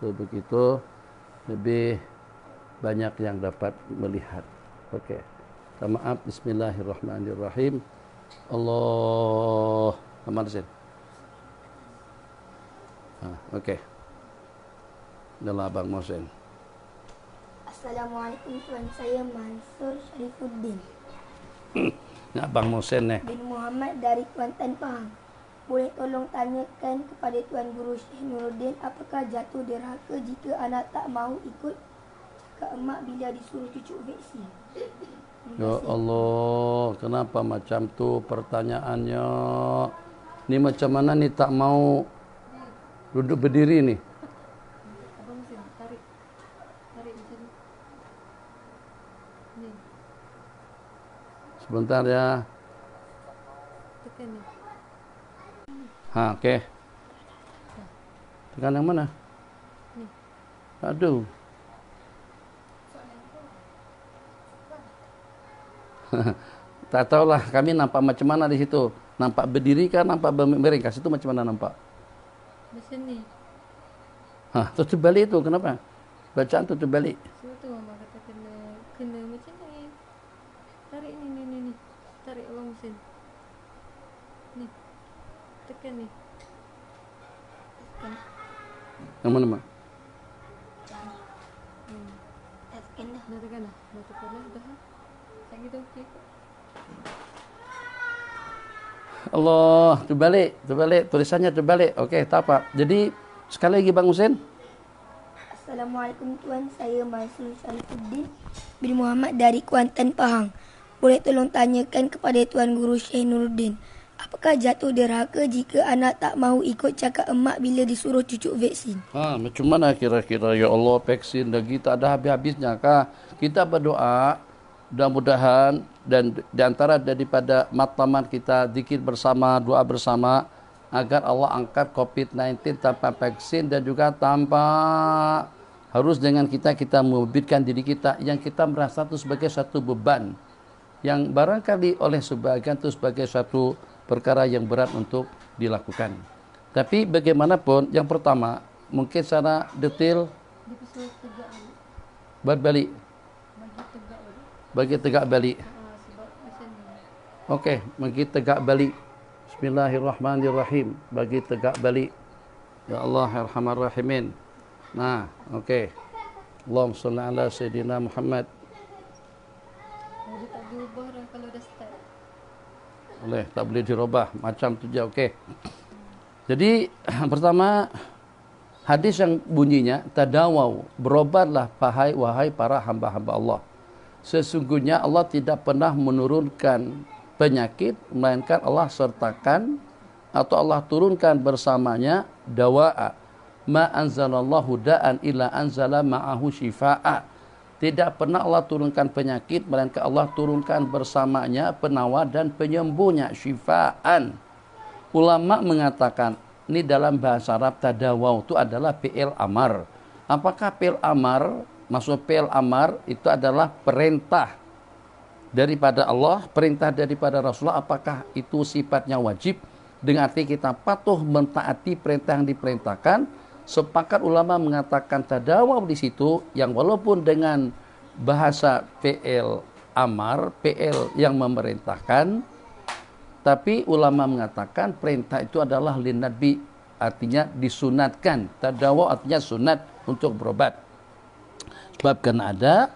Begitu lebih banyak yang dapat melihat. Okey. Minta maaf. Bismillahirrahmanirrahim. Allah. Amal Hussein. Ha, Okey. Dalam Abang Mohsen. Assalamualaikum Tuan. Saya Mansur Syarifuddin. Nak Abang Mohsen eh. Bin Muhammad dari Kuantan Pahang. Boleh tolong tanyakan kepada Tuan Guru Syekh Nuruddin apakah jatuh deraka jika anak tak mahu ikut cakap emak bila disuruh cucuk vaksin? Ya Allah, kenapa macam tu pertanyaannya? Ini macam mana nih tak mau duduk berdiri nih? Sebentar ya. Ha, okey. Tekan yang mana? Aduh. tak tahu lah kami nampak macam mana di situ. Nampak berdiri kan, nampak Kasih itu macam mana nampak? Di sini. Hah, terus balik itu kenapa? Bacaan tutup balik. Sebab tu mama kata kena kena macam ni. Tarik ni ni ni ni. Tarik orang mesin. Ni. Tekan ni. Tekan. Yang mana, Mak? Hmm. Dah tekan dah. Dah tekan dah. Dah tekan Dah. Allah, terbalik, terbalik, tulisannya terbalik. Okey, tak apa. Jadi, sekali lagi Bang Husin. Assalamualaikum Tuan, saya Mansur Salifuddin bin Muhammad dari Kuantan Pahang. Boleh tolong tanyakan kepada Tuan Guru Syekh Nuruddin. Apakah jatuh deraka jika anak tak mahu ikut cakap emak bila disuruh cucuk vaksin? Ha, macam mana kira-kira ya Allah vaksin lagi tak ada habis-habisnya kah? Kita berdoa, Mudah-mudahan dan diantara daripada matlamat kita dikit bersama, doa bersama agar Allah angkat COVID-19 tanpa vaksin dan juga tanpa harus dengan kita kita membebitkan diri kita yang kita merasa itu sebagai satu beban yang barangkali oleh sebagian itu sebagai satu perkara yang berat untuk dilakukan. Tapi bagaimanapun yang pertama mungkin secara detail berbalik bagi tegak balik. Ah, okey, bagi tegak balik. Bismillahirrahmanirrahim. Bagi tegak balik. Ya Allah, Arhamar Rahimin. Nah, okey. Allahumma salli ala Sayyidina Muhammad. Boleh, tak boleh dirubah. Macam tu je, okey. Jadi, pertama, hadis yang bunyinya, Tadawaw, berobatlah pahai, wahai para hamba-hamba Allah. sesungguhnya Allah tidak pernah menurunkan penyakit melainkan Allah sertakan atau Allah turunkan bersamanya dawa'a ma anzalallahu da'an illa anzala ma'ahu shifa'a tidak pernah Allah turunkan penyakit melainkan Allah turunkan bersamanya penawar dan penyembuhnya syifaan ulama mengatakan ini dalam bahasa Arab tadawau itu adalah fi'il amar apakah fi'il amar maksud fi'il amar itu adalah perintah daripada Allah, perintah daripada Rasulullah apakah itu sifatnya wajib dengan arti kita patuh mentaati perintah yang diperintahkan sepakat ulama mengatakan tadawab di situ yang walaupun dengan bahasa PL amar PL yang memerintahkan tapi ulama mengatakan perintah itu adalah linadbi, artinya disunatkan tadawa artinya sunat untuk berobat disebabkan ada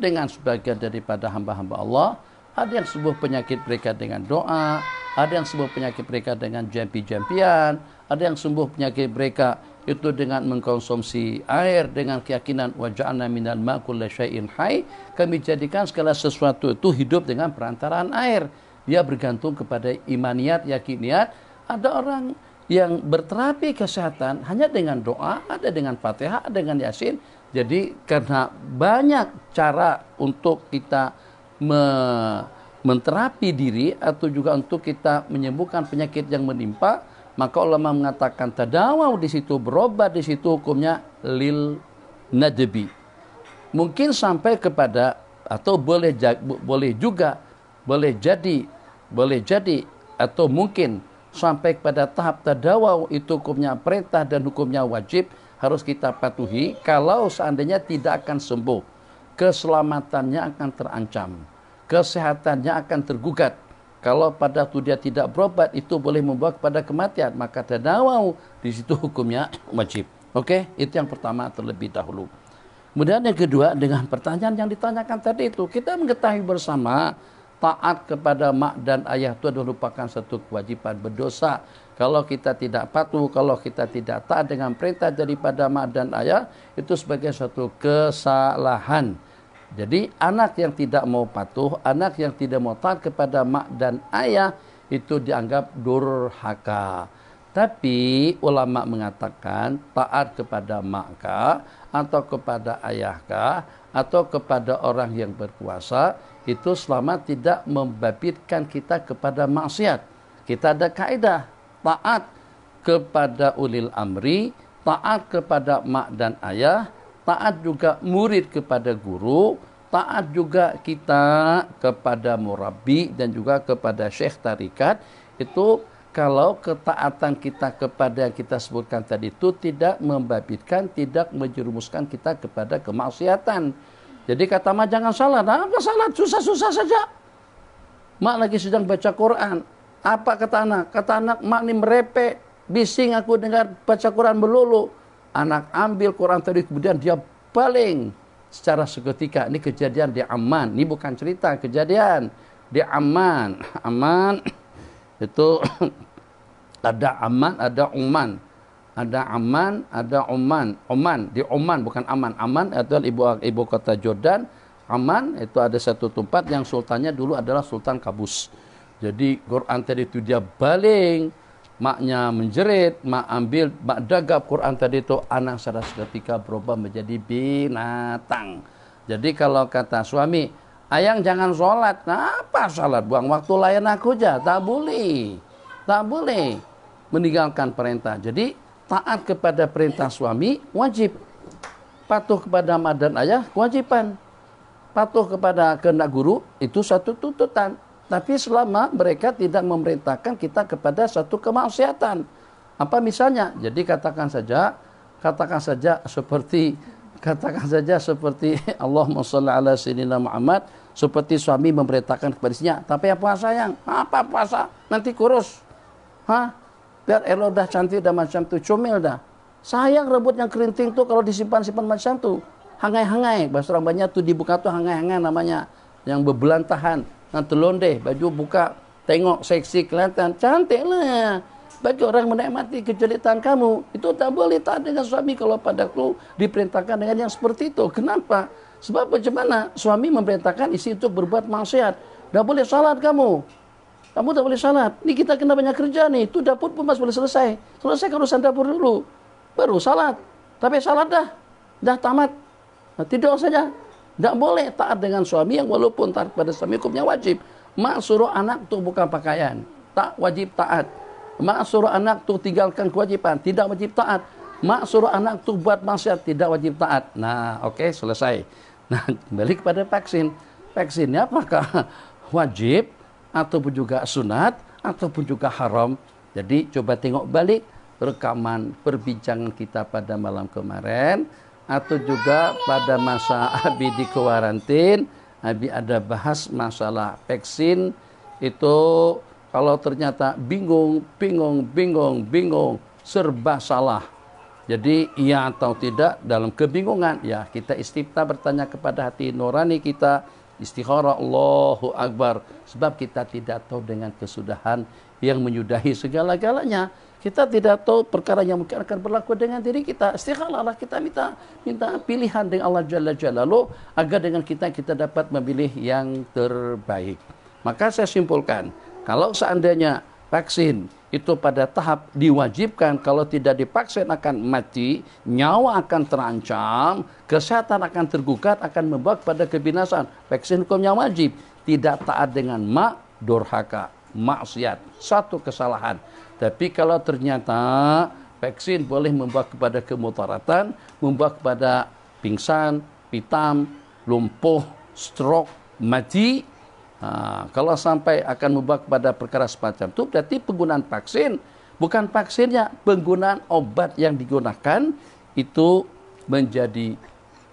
dengan sebagian daripada hamba-hamba Allah ada yang sembuh penyakit mereka dengan doa ada yang sembuh penyakit mereka dengan jampi-jampian ada yang sembuh penyakit mereka itu dengan mengkonsumsi air dengan keyakinan waja'na minal makul syai'in hay kami jadikan segala sesuatu itu hidup dengan perantaraan air dia bergantung kepada imaniat yakiniat ada orang yang berterapi kesehatan hanya dengan doa ada dengan Fatihah ada dengan Yasin jadi karena banyak cara untuk kita me menterapi diri atau juga untuk kita menyembuhkan penyakit yang menimpa, maka ulama mengatakan tadawau di situ berobat di situ hukumnya lil nadbi. Mungkin sampai kepada atau boleh boleh juga boleh jadi boleh jadi atau mungkin sampai kepada tahap tadawau itu hukumnya perintah dan hukumnya wajib harus kita patuhi kalau seandainya tidak akan sembuh. Keselamatannya akan terancam. Kesehatannya akan tergugat. Kalau pada itu dia tidak berobat, itu boleh membawa kepada kematian. Maka tadawau, di situ hukumnya wajib. Oke, itu yang pertama terlebih dahulu. Kemudian yang kedua dengan pertanyaan yang ditanyakan tadi itu, kita mengetahui bersama taat kepada mak dan ayah itu adalah merupakan satu kewajiban berdosa. Kalau kita tidak patuh, kalau kita tidak taat dengan perintah daripada mak dan ayah, itu sebagai suatu kesalahan. Jadi anak yang tidak mau patuh, anak yang tidak mau taat kepada mak dan ayah, itu dianggap durhaka. Tapi ulama mengatakan taat kepada makka atau kepada ayahka atau kepada orang yang berkuasa itu selama tidak membabitkan kita kepada maksiat. Kita ada kaidah taat kepada ulil amri, taat kepada mak dan ayah, taat juga murid kepada guru, taat juga kita kepada murabi dan juga kepada syekh tarikat. Itu kalau ketaatan kita kepada yang kita sebutkan tadi itu tidak membabitkan, tidak menjerumuskan kita kepada kemaksiatan jadi kata mak jangan salat. Apa nah, salat? Susah-susah saja. Mak lagi sedang baca Quran. Apa kata anak? Kata anak, mak ini merepek. Bising aku dengar baca Quran melulu. Anak ambil Quran tadi kemudian dia paling secara seketika. Ini kejadian di aman, Ini bukan cerita, kejadian di aman, aman itu ada aman ada Uman ada Aman, ada Oman. Oman di Oman bukan Aman. Aman itu ibu ibu kota Jordan. Aman itu ada satu tempat yang sultannya dulu adalah Sultan Kabus. Jadi Quran tadi itu dia baling, maknya menjerit, mak ambil, mak dagap Quran tadi itu anak secara seketika berubah menjadi binatang. Jadi kalau kata suami, ayang jangan sholat. Kenapa sholat? Buang waktu layan aku aja. Tak boleh. Tak boleh meninggalkan perintah. Jadi taat kepada perintah suami wajib. Patuh kepada madan ayah kewajiban. Patuh kepada kehendak guru itu satu tuntutan. Tapi selama mereka tidak memerintahkan kita kepada satu kemaksiatan. Apa misalnya? Jadi katakan saja, katakan saja seperti katakan saja seperti Allahumma sholli ala sayyidina Muhammad seperti suami memerintahkan kepada istrinya, tapi apa ya sayang? Apa puasa? Nanti kurus. Hah? Lihat Elo dah cantik dah macam tuh, comel dah. Sayang rebut yang kerinting tuh kalau disimpan-simpan macam tuh. Hangai-hangai, bahasa orang banyak tuh dibuka tuh hangai-hangai namanya. Yang tahan nanti londeh, baju buka, tengok seksi kelihatan, cantik lah. Bagi orang menikmati kejelitan kamu, itu tak boleh taat dengan suami kalau pada padaku diperintahkan dengan yang seperti itu. Kenapa? Sebab bagaimana suami memerintahkan isi untuk berbuat maksiat. Tak boleh salat kamu. Kamu tak boleh salat. Ini kita kena banyak kerja nih. Itu dapur pun masih boleh selesai. Selesai urusan dapur dulu. Baru salat. Tapi salat dah. Dah tamat. Nah, tidur saja. Tidak boleh taat dengan suami yang walaupun taat pada suami hukumnya wajib. Mak suruh anak tuh buka pakaian. Tak wajib taat. Mak suruh anak tuh tinggalkan kewajiban. Tidak wajib taat. Mak suruh anak tuh buat maksiat. Tidak wajib taat. Nah oke okay, selesai. Nah kembali kepada vaksin. Vaksinnya apakah wajib ataupun juga sunat ataupun juga haram. Jadi coba tengok balik rekaman perbincangan kita pada malam kemarin atau juga pada masa Abi di kuarantin, Abi ada bahas masalah vaksin itu kalau ternyata bingung, bingung, bingung, bingung, serba salah. Jadi iya atau tidak dalam kebingungan ya kita istiqta bertanya kepada hati nurani kita Istikharah Allahu Akbar. Sebab kita tidak tahu dengan kesudahan yang menyudahi segala-galanya. Kita tidak tahu perkara yang mungkin akan berlaku dengan diri kita. Allah kita minta minta pilihan dengan Allah Jalla Lalu agar dengan kita kita dapat memilih yang terbaik. Maka saya simpulkan, kalau seandainya vaksin itu pada tahap diwajibkan kalau tidak divaksin akan mati, nyawa akan terancam, kesehatan akan tergugat, akan membawa pada kebinasaan. Vaksin hukumnya wajib, tidak taat dengan mak durhaka, maksiat, satu kesalahan. Tapi kalau ternyata vaksin boleh membawa kepada kemutaratan, membawa kepada pingsan, pitam, lumpuh, stroke, mati, Nah, kalau sampai akan membawa kepada perkara semacam itu berarti penggunaan vaksin bukan vaksinnya, penggunaan obat yang digunakan itu menjadi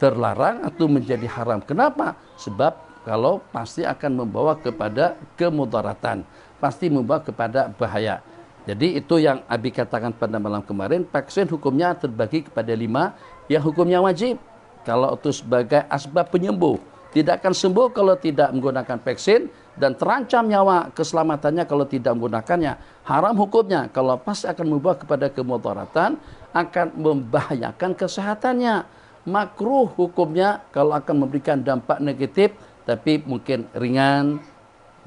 terlarang atau menjadi haram. Kenapa? Sebab kalau pasti akan membawa kepada kemudaratan, pasti membawa kepada bahaya. Jadi itu yang Abi katakan pada malam kemarin, vaksin hukumnya terbagi kepada lima yang hukumnya wajib. Kalau itu sebagai asbab penyembuh, tidak akan sembuh kalau tidak menggunakan vaksin dan terancam nyawa keselamatannya kalau tidak menggunakannya. Haram hukumnya kalau pasti akan membawa kepada kemotoratan akan membahayakan kesehatannya. Makruh hukumnya kalau akan memberikan dampak negatif tapi mungkin ringan,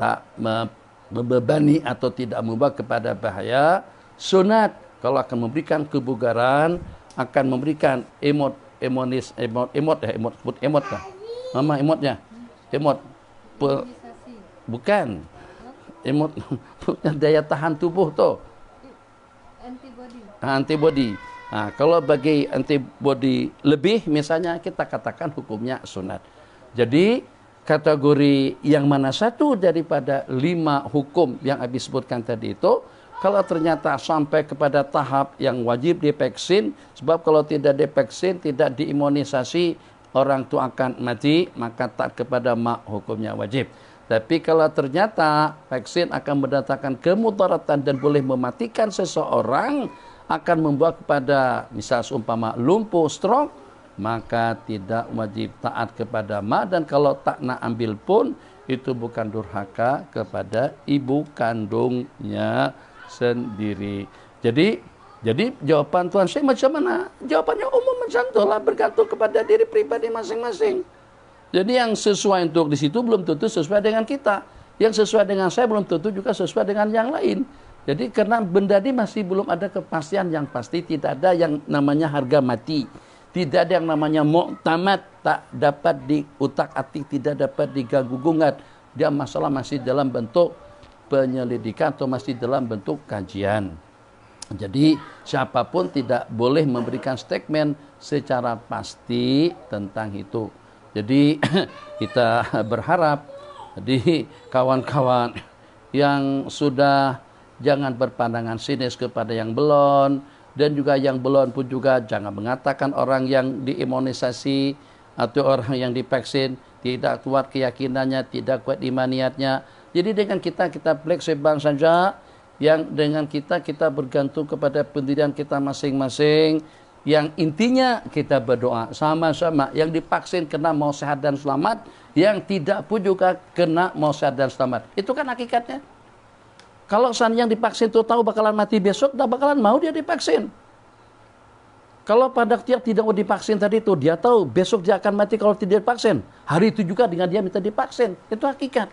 tak membebani atau tidak membawa kepada bahaya. Sunat kalau akan memberikan kebugaran, akan memberikan emot, emonis, emot, emot ya, emot, emot, emot, emot, nama emotnya emot bukan emot punya daya tahan tubuh tuh antibody nah, antibody nah, kalau bagi antibody lebih misalnya kita katakan hukumnya sunat jadi kategori yang mana satu daripada lima hukum yang habis sebutkan tadi itu kalau ternyata sampai kepada tahap yang wajib divaksin sebab kalau tidak divaksin tidak diimunisasi orang itu akan mati, maka taat kepada mak hukumnya wajib. Tapi kalau ternyata vaksin akan mendatangkan kemutaratan dan boleh mematikan seseorang, akan membuat kepada misal seumpama lumpuh, stroke, maka tidak wajib taat kepada mak dan kalau tak nak ambil pun itu bukan durhaka kepada ibu kandungnya sendiri. Jadi jadi jawaban Tuhan saya macam mana? Jawabannya umum macam itulah bergantung kepada diri pribadi masing-masing. Jadi yang sesuai untuk di situ belum tentu sesuai dengan kita. Yang sesuai dengan saya belum tentu juga sesuai dengan yang lain. Jadi karena benda ini masih belum ada kepastian yang pasti, tidak ada yang namanya harga mati. Tidak ada yang namanya muktamad, tak dapat diutak atik, tidak dapat diganggu gugat. Dia masalah masih dalam bentuk penyelidikan atau masih dalam bentuk kajian. Jadi siapapun tidak boleh memberikan statement secara pasti tentang itu. Jadi kita berharap di kawan-kawan yang sudah jangan berpandangan sinis kepada yang belum dan juga yang belum pun juga jangan mengatakan orang yang diimunisasi atau orang yang divaksin tidak kuat keyakinannya, tidak kuat imaniatnya. Jadi dengan kita kita fleksibel saja, yang dengan kita kita bergantung kepada pendirian kita masing-masing yang intinya kita berdoa sama-sama yang divaksin kena mau sehat dan selamat yang tidak pun juga kena mau sehat dan selamat itu kan hakikatnya kalau san yang divaksin itu tahu bakalan mati besok tak bakalan mau dia divaksin kalau pada tiap tidak mau divaksin tadi itu dia tahu besok dia akan mati kalau tidak divaksin hari itu juga dengan dia minta divaksin itu hakikat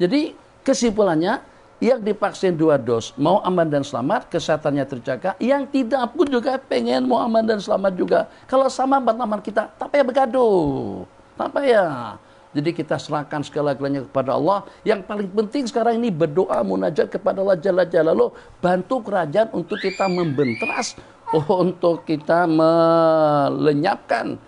jadi kesimpulannya yang divaksin dua dos mau aman dan selamat, kesehatannya terjaga. Yang tidak pun juga pengen mau aman dan selamat juga. Kalau sama teman kita, tak payah bergaduh. Tak ya? Jadi kita serahkan segala-galanya kepada Allah. Yang paling penting sekarang ini berdoa munajat kepada Allah Jalla Lo Bantu kerajaan untuk kita membentras. Oh, untuk kita melenyapkan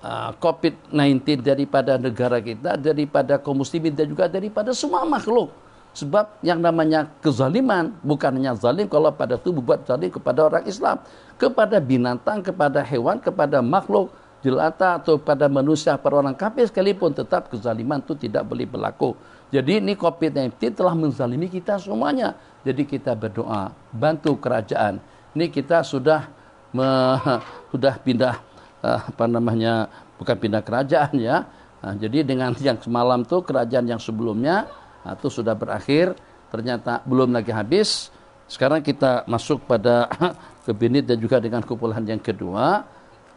ah, COVID-19 daripada negara kita, daripada kaum dan juga daripada semua makhluk. Sebab yang namanya kezaliman bukan hanya zalim kalau pada tubuh buat zalim kepada orang Islam, kepada binatang, kepada hewan, kepada makhluk jelata atau pada manusia, pada orang kafir sekalipun tetap kezaliman itu tidak boleh berlaku. Jadi ini COVID-19 telah menzalimi kita semuanya. Jadi kita berdoa, bantu kerajaan. Ini kita sudah me, sudah pindah eh, apa namanya bukan pindah kerajaan ya. Nah, jadi dengan yang semalam tuh kerajaan yang sebelumnya atau sudah berakhir ternyata belum lagi habis sekarang kita masuk pada kebinit dan juga dengan kumpulan yang kedua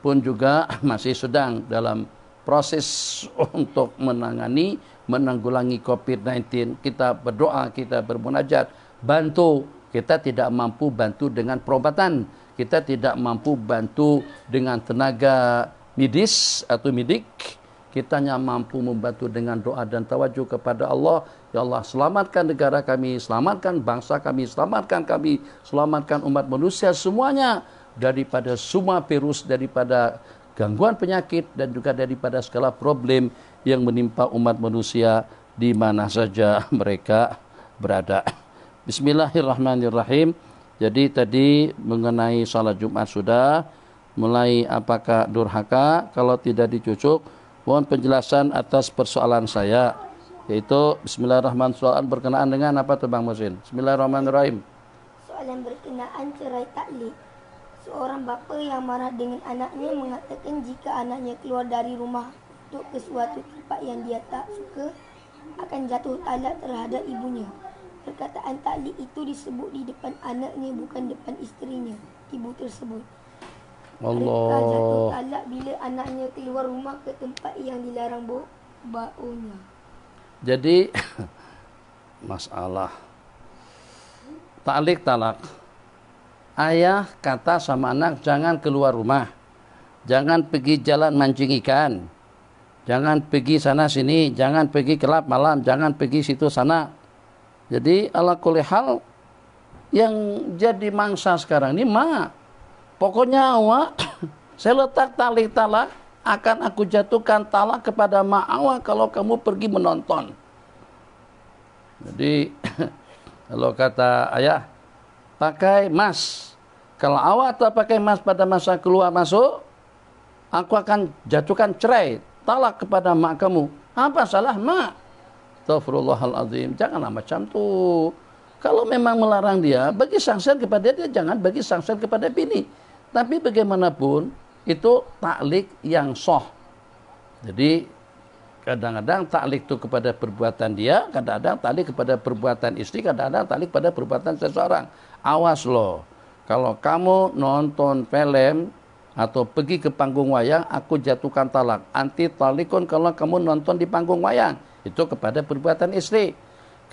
pun juga masih sedang dalam proses untuk menangani menanggulangi COVID-19 kita berdoa kita bermunajat bantu kita tidak mampu bantu dengan perobatan kita tidak mampu bantu dengan tenaga medis atau medik kita hanya mampu membantu dengan doa dan tawajud kepada Allah Ya Allah, selamatkan negara kami, selamatkan bangsa kami, selamatkan kami, selamatkan umat manusia semuanya daripada semua virus, daripada gangguan penyakit dan juga daripada segala problem yang menimpa umat manusia di mana saja mereka berada. Bismillahirrahmanirrahim. Jadi tadi mengenai salat Jumat sudah, mulai apakah durhaka kalau tidak dicucuk, mohon penjelasan atas persoalan saya. yaitu bismillahirrahmanirrahim soalan berkenaan dengan apa tuh Bang Musin? Bismillahirrahmanirrahim. soalan yang berkenaan cerai taklid. Seorang bapa yang marah dengan anaknya mengatakan jika anaknya keluar dari rumah untuk ke suatu tempat yang dia tak suka akan jatuh talak terhadap ibunya. Perkataan taklid itu disebut di depan anaknya bukan depan isterinya, ibu tersebut. Allah. jatuh talak bila anaknya keluar rumah ke tempat yang dilarang bau baunya. Jadi masalah taklik talak. Ayah kata sama anak jangan keluar rumah. Jangan pergi jalan mancing ikan. Jangan pergi sana sini, jangan pergi kelab malam, jangan pergi situ sana. Jadi ala kulli hal yang jadi mangsa sekarang ini mak. Pokoknya awak saya letak talik talak akan aku jatuhkan talak kepada ma'awa kalau kamu pergi menonton. Jadi kalau kata ayah pakai mas. Kalau awak tak pakai mas pada masa keluar masuk, aku akan jatuhkan cerai, talak kepada mak kamu. Apa salah mak? Astagfirullahaladzim. Janganlah macam tu. Kalau memang melarang dia, bagi sanksi kepada dia, jangan bagi sanksi kepada bini. Tapi bagaimanapun, itu taklik yang soh. Jadi kadang-kadang taklik itu kepada perbuatan dia, kadang-kadang taklik kepada perbuatan istri, kadang-kadang taklik pada perbuatan seseorang. Awas loh, kalau kamu nonton film atau pergi ke panggung wayang, aku jatuhkan talak. Anti talikun kalau kamu nonton di panggung wayang, itu kepada perbuatan istri.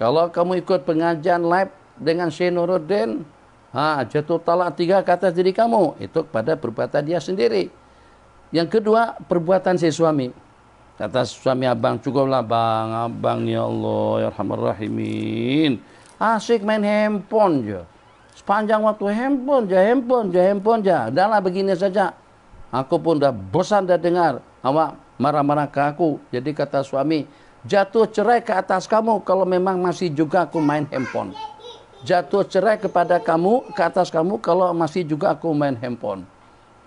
Kalau kamu ikut pengajian live dengan Syekh Nuruddin, Ha, jatuh talak tiga ke atas diri kamu. Itu kepada perbuatan dia sendiri. Yang kedua, perbuatan si suami. Kata suami abang, cukuplah bang, abang ya Allah, ya Rahman Rahimin. Asik main handphone je. Sepanjang waktu handphone je, handphone je, handphone je. Dahlah begini saja. Aku pun udah bosan dah dengar. Awak marah-marah ke aku. Jadi kata suami, jatuh cerai ke atas kamu kalau memang masih juga aku main handphone jatuh cerai kepada kamu ke atas kamu kalau masih juga aku main handphone.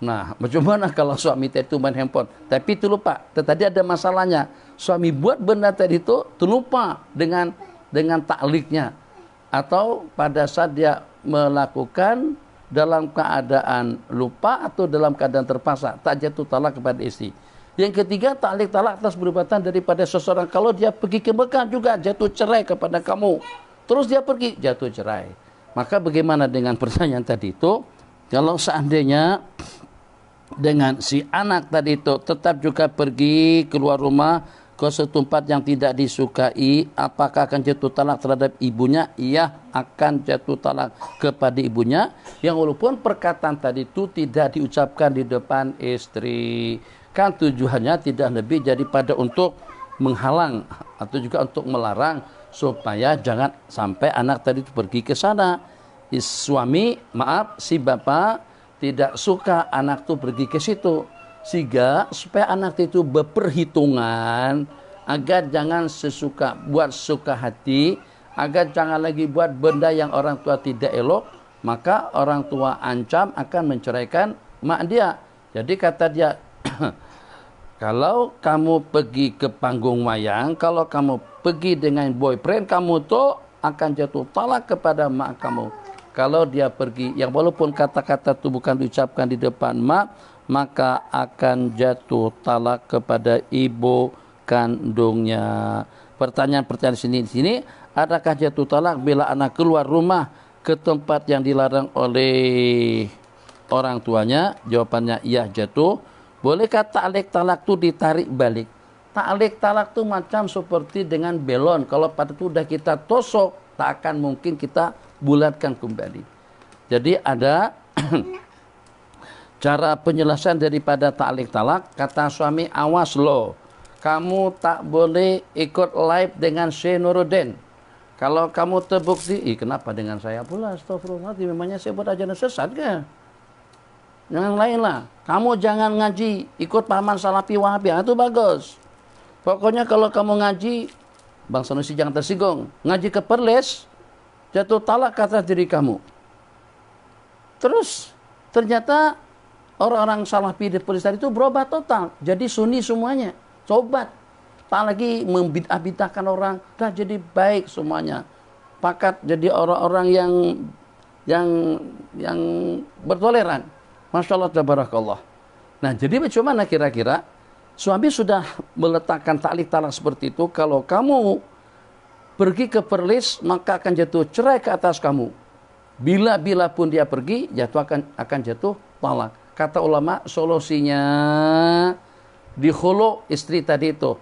Nah, bagaimana kalau suami tadi itu main handphone? Tapi itu lupa. Tadi ada masalahnya. Suami buat benda tadi itu terlupa dengan dengan takliknya atau pada saat dia melakukan dalam keadaan lupa atau dalam keadaan terpaksa tak jatuh talak kepada istri. Yang ketiga, taklik talak atas perbuatan daripada seseorang kalau dia pergi ke Mekah juga jatuh cerai kepada kamu. Terus dia pergi, jatuh cerai. Maka bagaimana dengan pertanyaan tadi itu? Kalau seandainya dengan si anak tadi itu tetap juga pergi keluar rumah ke setempat yang tidak disukai, apakah akan jatuh talak terhadap ibunya? Iya, akan jatuh talak kepada ibunya. Yang walaupun perkataan tadi itu tidak diucapkan di depan istri, kan tujuannya tidak lebih Jadi pada untuk menghalang atau juga untuk melarang supaya jangan sampai anak tadi pergi ke sana. Suami, maaf, si bapak tidak suka anak tuh pergi ke situ. Sehingga supaya anak itu berperhitungan agar jangan sesuka buat suka hati, agar jangan lagi buat benda yang orang tua tidak elok, maka orang tua ancam akan menceraikan mak dia. Jadi kata dia Kalau kamu pergi ke panggung wayang, kalau kamu pergi dengan boyfriend, kamu tuh akan jatuh talak kepada mak kamu. Kalau dia pergi, yang walaupun kata-kata itu bukan diucapkan di depan mak, maka akan jatuh talak kepada ibu kandungnya. Pertanyaan-pertanyaan sini di sini, adakah jatuh talak bila anak keluar rumah ke tempat yang dilarang oleh orang tuanya? Jawabannya iya jatuh Bolehkah ta'lik talak itu ditarik balik? Ta'lik talak itu macam seperti dengan belon. Kalau pada itu sudah kita tosok, tak akan mungkin kita bulatkan kembali. Jadi ada cara penjelasan daripada ta'lik talak. Kata suami, awas loh, Kamu tak boleh ikut live dengan Syekh Nuruddin. Kalau kamu terbukti, kenapa dengan saya pula? Astagfirullahaladzim, memangnya saya buat ajaran sesat kan? yang lain lah. Kamu jangan ngaji ikut paman salafi wahabi, ah, itu bagus. Pokoknya kalau kamu ngaji, Bang Sanusi jangan tersinggung. Ngaji ke Perlis, jatuh talak kata diri kamu. Terus ternyata orang-orang salafi di Perles tadi itu berubah total. Jadi sunni semuanya. Sobat. Tak lagi membidah-bidahkan orang. Dah jadi baik semuanya. Pakat jadi orang-orang yang yang yang bertoleran. Masya Allah, tabarakallah. Nah, jadi bagaimana kira-kira suami sudah meletakkan talik talak seperti itu, kalau kamu pergi ke perlis, maka akan jatuh cerai ke atas kamu. Bila-bila pun dia pergi, jatuh akan, akan jatuh talak. Kata ulama, solusinya holo istri tadi itu.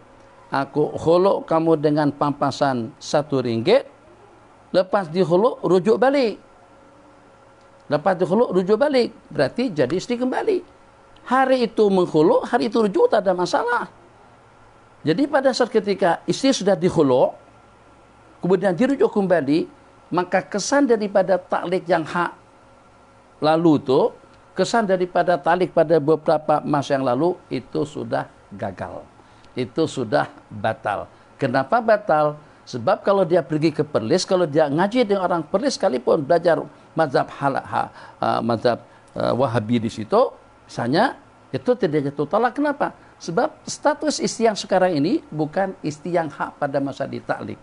Aku holo kamu dengan pampasan satu ringgit, lepas holo rujuk balik Dapat dikhuluk rujuk balik. Berarti jadi istri kembali. Hari itu mengkhuluk, hari itu rujuk tak ada masalah. Jadi pada saat ketika istri sudah dikhuluk, kemudian dirujuk kembali, maka kesan daripada taklik yang hak lalu itu, kesan daripada taklik pada beberapa masa yang lalu itu sudah gagal. Itu sudah batal. Kenapa batal? Sebab kalau dia pergi ke Perlis, kalau dia ngaji dengan orang Perlis sekalipun belajar mazhab halak, ha, uh, mazhab uh, Wahabi di situ, misalnya itu tidak itu tolak Kenapa? Sebab status istri yang sekarang ini bukan istri yang hak pada masa ditaklik.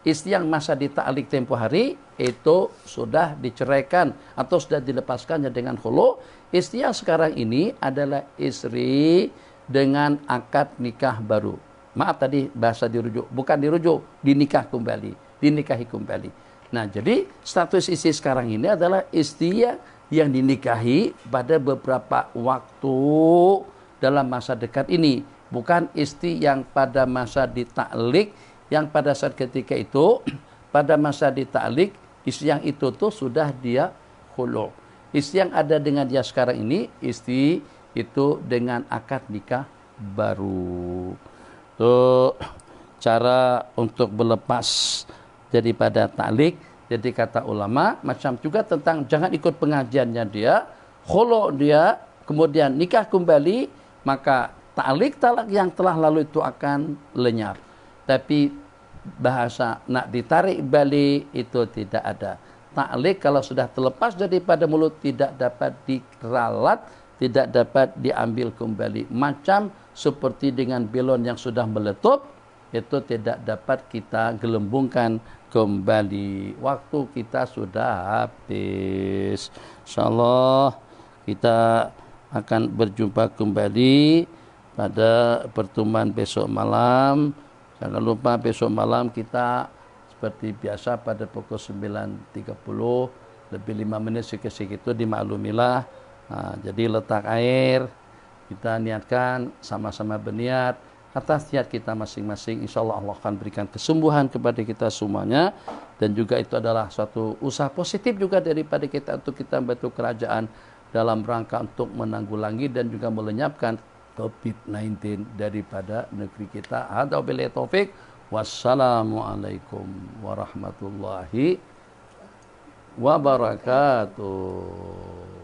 Istri yang masa ditaklik tempo hari itu sudah diceraikan atau sudah dilepaskannya dengan holo, Istri yang sekarang ini adalah istri dengan akad nikah baru. Maaf tadi bahasa dirujuk, bukan dirujuk, dinikah kembali, dinikahi kembali. Nah, jadi status istri sekarang ini adalah istri yang, dinikahi pada beberapa waktu dalam masa dekat ini, bukan istri yang pada masa ditaklik yang pada saat ketika itu pada masa ditaklik istri yang itu tuh sudah dia khulu. Istri yang ada dengan dia sekarang ini istri itu dengan akad nikah baru. Tuh cara untuk berlepas daripada talik. Jadi kata ulama macam juga tentang jangan ikut pengajiannya dia, kholo dia, kemudian nikah kembali, maka talik talak yang telah lalu itu akan lenyap. Tapi bahasa nak ditarik balik itu tidak ada. Talik kalau sudah terlepas daripada mulut tidak dapat diralat, tidak dapat diambil kembali. Macam seperti dengan belon yang sudah meletup, itu tidak dapat kita gelembungkan kembali. Waktu kita sudah habis. Insyaallah kita akan berjumpa kembali pada pertemuan besok malam. Jangan lupa besok malam kita seperti biasa pada pukul 9.30 lebih 5 menit sekecil itu dimaklumilah. Nah, jadi letak air kita niatkan sama-sama berniat atas niat kita masing-masing. Insya Allah Allah akan berikan kesembuhan kepada kita semuanya. Dan juga itu adalah suatu usaha positif juga daripada kita untuk kita membantu kerajaan dalam rangka untuk menanggulangi dan juga melenyapkan COVID-19 daripada negeri kita. ada beliau taufik. Wassalamualaikum warahmatullahi wabarakatuh.